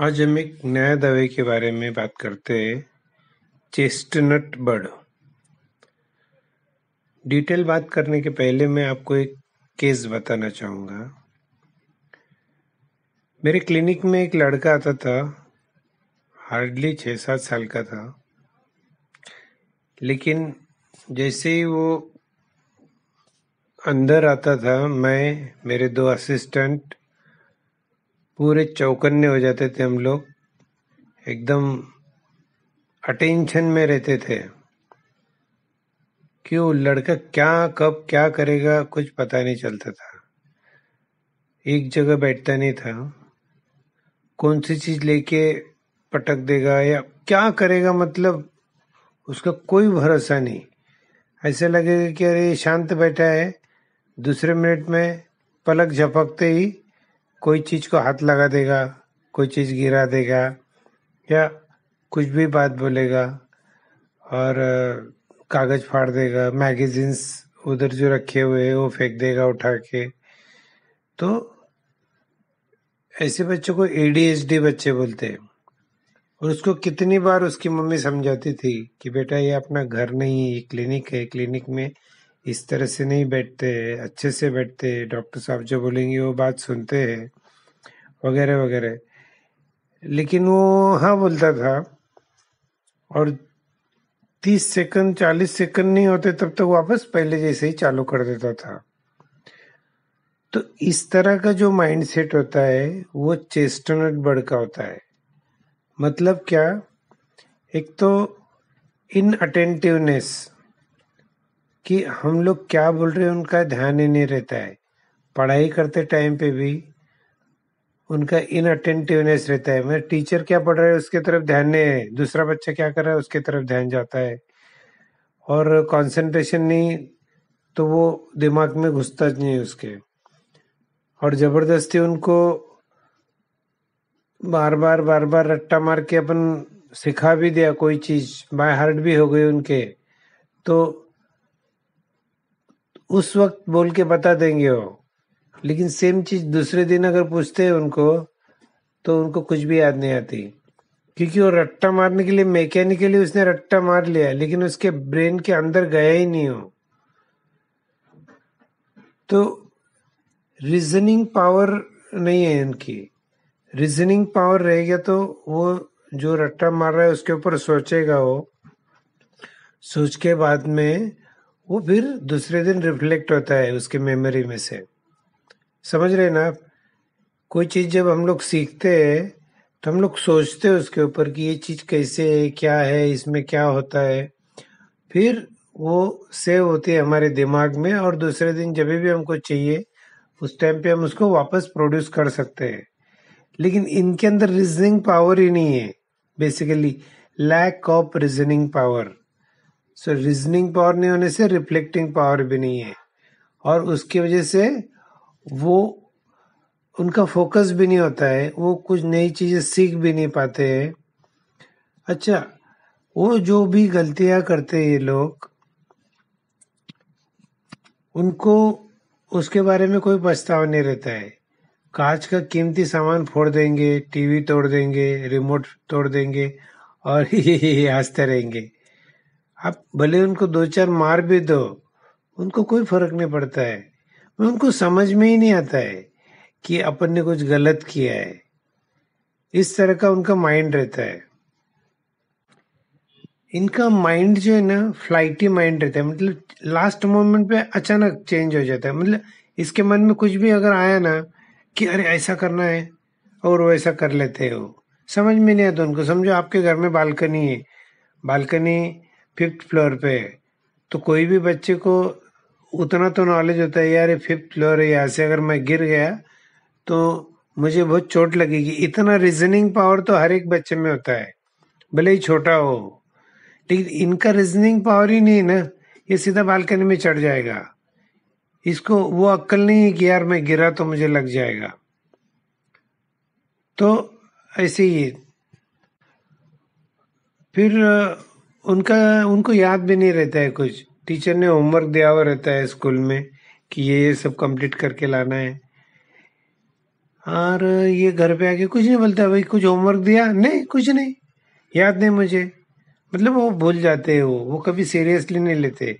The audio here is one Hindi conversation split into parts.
आज हम एक नया दवाई के बारे में बात करते हैं चेस्टनट बर्ड डिटेल बात करने के पहले मैं आपको एक केस बताना चाहूँगा मेरे क्लिनिक में एक लड़का आता था हार्डली छः सात साल का था लेकिन जैसे ही वो अंदर आता था मैं मेरे दो असिस्टेंट पूरे चौकन्ने हो जाते थे हम लोग एकदम अटेंशन में रहते थे क्यों लड़का क्या कब क्या करेगा कुछ पता नहीं चलता था एक जगह बैठता नहीं था कौन सी चीज लेके पटक देगा या क्या करेगा मतलब उसका कोई भरोसा नहीं ऐसा लगेगा कि अरे शांत बैठा है दूसरे मिनट में पलक झपकते ही कोई चीज को हाथ लगा देगा कोई चीज गिरा देगा या कुछ भी बात बोलेगा और कागज फाड़ देगा मैगजीन्स उधर जो रखे हुए है वो फेंक देगा उठा के तो ऐसे बच्चों को एडीएचडी बच्चे बोलते हैं और उसको कितनी बार उसकी मम्मी समझाती थी कि बेटा ये अपना घर नहीं है ये क्लिनिक है क्लिनिक में इस तरह से नहीं बैठते अच्छे से बैठते डॉक्टर साहब जो बोलेंगे वो बात सुनते हैं वगैरह वगैरह लेकिन वो हाँ बोलता था और तीस सेकंड चालीस सेकंड नहीं होते तब तक तो वापस पहले जैसे ही चालू कर देता था तो इस तरह का जो माइंडसेट होता है वो चेस्टनट बढ़ का होता है मतलब क्या एक तो इन अटेंटिवनेस कि हम लोग क्या बोल रहे हैं उनका ध्यान ही नहीं रहता है पढ़ाई करते टाइम पे भी उनका इन अटेंटिवनेस रहता है मेरे टीचर क्या पढ़ रहा है उसके तरफ ध्यान नहीं है दूसरा बच्चा क्या कर रहा है उसके तरफ ध्यान जाता है और कंसंट्रेशन नहीं तो वो दिमाग में घुसता नहीं है उसके और जबरदस्ती उनको बार बार बार बार रट्टा मार के अपन सिखा भी दिया कोई चीज बाय हार्ट भी हो गई उनके तो उस वक्त बोल के बता देंगे वो लेकिन सेम चीज दूसरे दिन अगर पूछते हैं उनको तो उनको कुछ भी याद नहीं आती क्योंकि वो रट्टा मारने के लिए मैकेनिकली उसने रट्टा मार लिया लेकिन उसके ब्रेन के अंदर गया ही नहीं हो तो रीजनिंग पावर नहीं है इनकी रीजनिंग पावर रहेगा तो वो जो रट्टा मार रहा है उसके ऊपर सोचेगा वो सोच के बाद में वो फिर दूसरे दिन रिफ्लेक्ट होता है उसके मेमोरी में से समझ रहे ना आप कोई चीज़ जब हम लोग सीखते हैं तो हम लोग सोचते हैं उसके ऊपर कि ये चीज़ कैसे है क्या है इसमें क्या होता है फिर वो सेव होती है हमारे दिमाग में और दूसरे दिन जब भी हमको चाहिए उस टाइम पे हम उसको वापस प्रोड्यूस कर सकते हैं लेकिन इनके अंदर रीजनिंग पावर ही नहीं है basically lack of reasoning power so reasoning power नहीं होने से रिफ्लेक्टिंग पावर भी नहीं है और उसकी वजह से वो उनका फोकस भी नहीं होता है वो कुछ नई चीज़ें सीख भी नहीं पाते हैं अच्छा वो जो भी गलतियां करते हैं ये लोग उनको उसके बारे में कोई पछतावा नहीं रहता है कांच का कीमती सामान फोड़ देंगे टीवी तोड़ देंगे रिमोट तोड़ देंगे और ये हंसते रहेंगे आप भले उनको दो चार मार भी दो उनको कोई फर्क नहीं पड़ता है उनको समझ में ही नहीं आता है कि अपन ने कुछ गलत किया है इस तरह का उनका माइंड रहता है इनका माइंड जो है ना फ्लाइटी माइंड रहता है मतलब लास्ट मोमेंट पे अचानक चेंज हो जाता है मतलब इसके मन में कुछ भी अगर आया ना कि अरे ऐसा करना है और वो ऐसा कर लेते हो समझ में नहीं आता उनको समझो आपके घर में बालकनी है बालकनी फिफ्थ फ्लोर पे तो कोई भी बच्चे को उतना तो नॉलेज होता है यार ये फिफ्थ फ्लोर है यहाँ से अगर मैं गिर गया तो मुझे बहुत चोट लगेगी इतना रीजनिंग पावर तो हर एक बच्चे में होता है भले ही छोटा हो लेकिन इनका रीजनिंग पावर ही नहीं ना ये सीधा बालकनी में चढ़ जाएगा इसको वो अक्कल नहीं है कि यार मैं गिरा तो मुझे लग जाएगा तो ऐसे ही फिर उनका उनको याद भी नहीं रहता है कुछ टीचर ने होमवर्क दिया हुआ रहता है स्कूल में कि ये ये सब कंप्लीट करके लाना है और ये घर पे आके कुछ नहीं बोलता भाई कुछ होमवर्क दिया नहीं कुछ नहीं याद नहीं मुझे मतलब वो भूल जाते हैं वो वो कभी सीरियसली नहीं लेते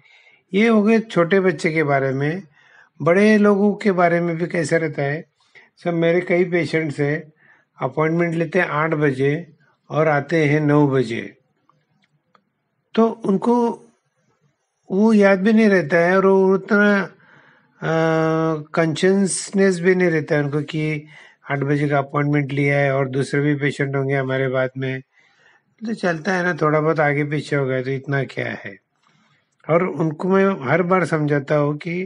ये हो गए छोटे बच्चे के बारे में बड़े लोगों के बारे में भी कैसा रहता है सब मेरे कई पेशेंट्स हैं अपॉइंटमेंट लेते हैं आठ बजे और आते हैं नौ बजे तो उनको वो याद भी नहीं रहता है और वो उतना कंशियसनेस भी नहीं रहता है उनको कि आठ बजे का अपॉइंटमेंट लिया है और दूसरे भी पेशेंट होंगे हमारे बाद में तो चलता है ना थोड़ा बहुत आगे पीछे हो गया तो इतना क्या है और उनको मैं हर बार समझाता हूँ कि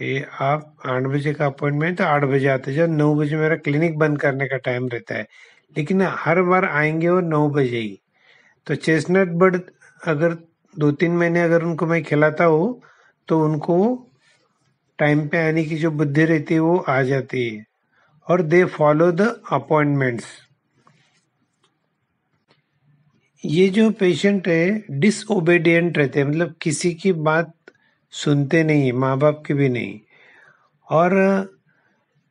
ये आप आठ बजे का अपॉइंटमेंट तो आठ बजे आते जब नौ बजे मेरा क्लिनिक बंद करने का टाइम रहता है लेकिन हर बार आएंगे वो नौ बजे ही तो चेस्टनट बर्ड अगर दो तीन महीने अगर उनको मैं खिलाता हूँ तो उनको टाइम पे आने की जो बुद्धि रहती है वो आ जाती है और दे फॉलो द अपॉइंटमेंट्स ये जो पेशेंट है डिसोबेडियंट रहते हैं मतलब किसी की बात सुनते नहीं माँ बाप की भी नहीं और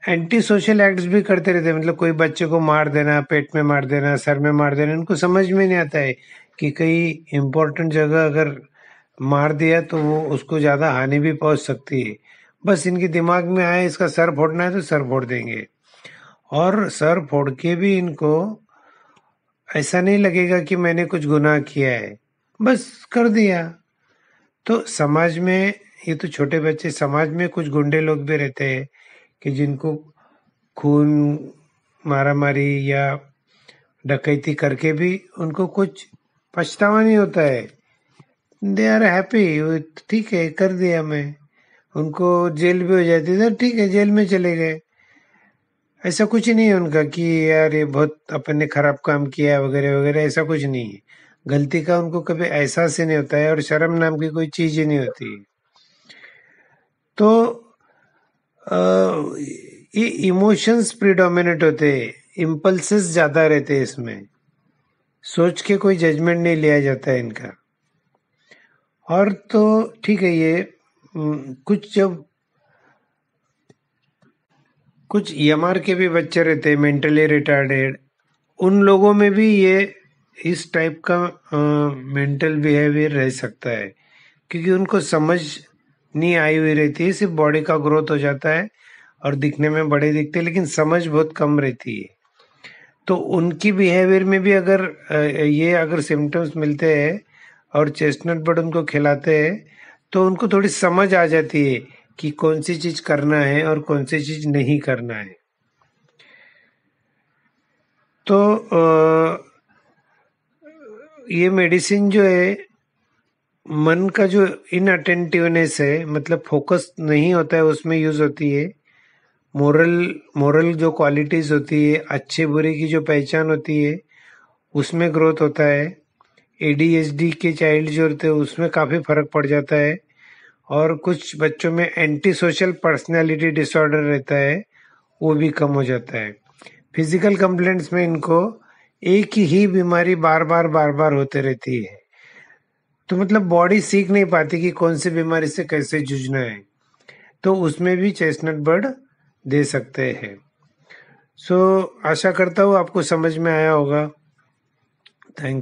एंटी सोशल एक्ट्स भी करते रहते मतलब कोई बच्चे को मार देना पेट में मार देना सर में मार देना इनको समझ में नहीं आता है कि कई इम्पोर्टेंट जगह अगर मार दिया तो वो उसको ज़्यादा हानि भी पहुंच सकती है बस इनके दिमाग में आए इसका सर फोड़ना है तो सर फोड़ देंगे और सर फोड़ के भी इनको ऐसा नहीं लगेगा कि मैंने कुछ गुनाह किया है बस कर दिया तो समाज में ये तो छोटे बच्चे समाज में कुछ गुंडे लोग भी रहते हैं कि जिनको खून मारामारी या डकैती करके भी उनको कुछ पछतावा नहीं होता है दे आर हैप्पी ठीक है कर दिया मैं उनको जेल भी हो जाती थी तो ठीक है जेल में चले गए ऐसा कुछ नहीं है उनका कि यार ये बहुत अपन ने खराब काम किया वगैरह वगैरह ऐसा कुछ नहीं है गलती का उनको कभी एहसास ही नहीं होता है और शर्म नाम की कोई चीज ही नहीं होती है ये इमोशंस प्रिडोमिनेट होते हैं इम्पल्सेस ज्यादा रहते हैं इसमें सोच के कोई जजमेंट नहीं लिया जाता है इनका और तो ठीक है ये हम्म, कुछ जब कुछ एमआर e के भी बच्चे रहते हैं मेंटली रिटार्डेड उन लोगों में भी ये इस टाइप का मेंटल बिहेवियर रह सकता है क्योंकि उनको समझ नहीं आई हुई रहती है सिर्फ बॉडी का ग्रोथ हो जाता है और दिखने में बड़े दिखते हैं लेकिन समझ बहुत कम रहती है तो उनकी बिहेवियर में भी अगर ये अगर सिम्टम्स मिलते हैं और चेस्टनट पर उनको खिलाते हैं तो उनको थोड़ी समझ आ जाती है कि कौन सी चीज करना है और कौन सी चीज नहीं करना है तो ये मेडिसिन जो है मन का जो इनअटेंटिवनेस है मतलब फोकस नहीं होता है उसमें यूज होती है मोरल मोरल जो क्वालिटीज़ होती है अच्छे बुरे की जो पहचान होती है उसमें ग्रोथ होता है एडीएसडी के चाइल्ड जो होते हैं उसमें काफ़ी फर्क पड़ जाता है और कुछ बच्चों में एंटी सोशल पर्सनैलिटी डिसऑर्डर रहता है वो भी कम हो जाता है फिजिकल कंप्लेंट्स में इनको एक ही बीमारी बार बार बार बार होते रहती है तो मतलब बॉडी सीख नहीं पाती कि कौन सी बीमारी से कैसे जूझना है तो उसमें भी चेस्टनट बर्ड दे सकते हैं सो so, आशा करता हूँ आपको समझ में आया होगा थैंक